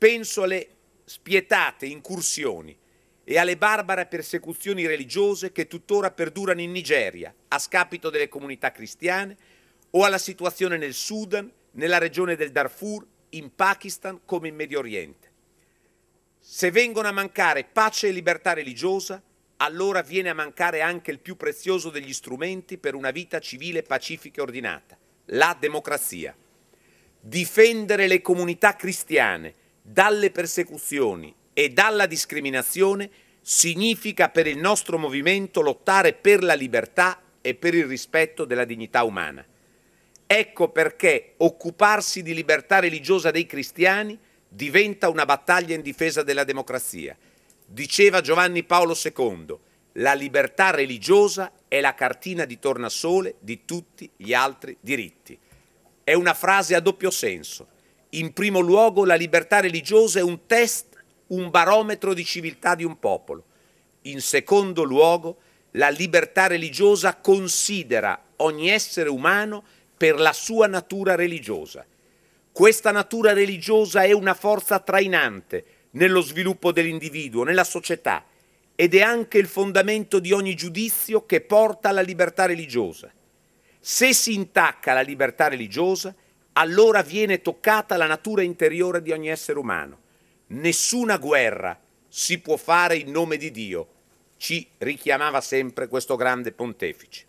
Penso alle spietate incursioni e alle barbare persecuzioni religiose che tuttora perdurano in Nigeria a scapito delle comunità cristiane o alla situazione nel Sudan, nella regione del Darfur, in Pakistan come in Medio Oriente. Se vengono a mancare pace e libertà religiosa, allora viene a mancare anche il più prezioso degli strumenti per una vita civile pacifica e ordinata, la democrazia. Difendere le comunità cristiane dalle persecuzioni e dalla discriminazione significa per il nostro movimento lottare per la libertà e per il rispetto della dignità umana. Ecco perché occuparsi di libertà religiosa dei cristiani diventa una battaglia in difesa della democrazia. Diceva Giovanni Paolo II, la libertà religiosa è la cartina di tornasole di tutti gli altri diritti. È una frase a doppio senso in primo luogo la libertà religiosa è un test, un barometro di civiltà di un popolo. In secondo luogo la libertà religiosa considera ogni essere umano per la sua natura religiosa. Questa natura religiosa è una forza trainante nello sviluppo dell'individuo, nella società, ed è anche il fondamento di ogni giudizio che porta alla libertà religiosa. Se si intacca la libertà religiosa, allora viene toccata la natura interiore di ogni essere umano. Nessuna guerra si può fare in nome di Dio, ci richiamava sempre questo grande pontefice.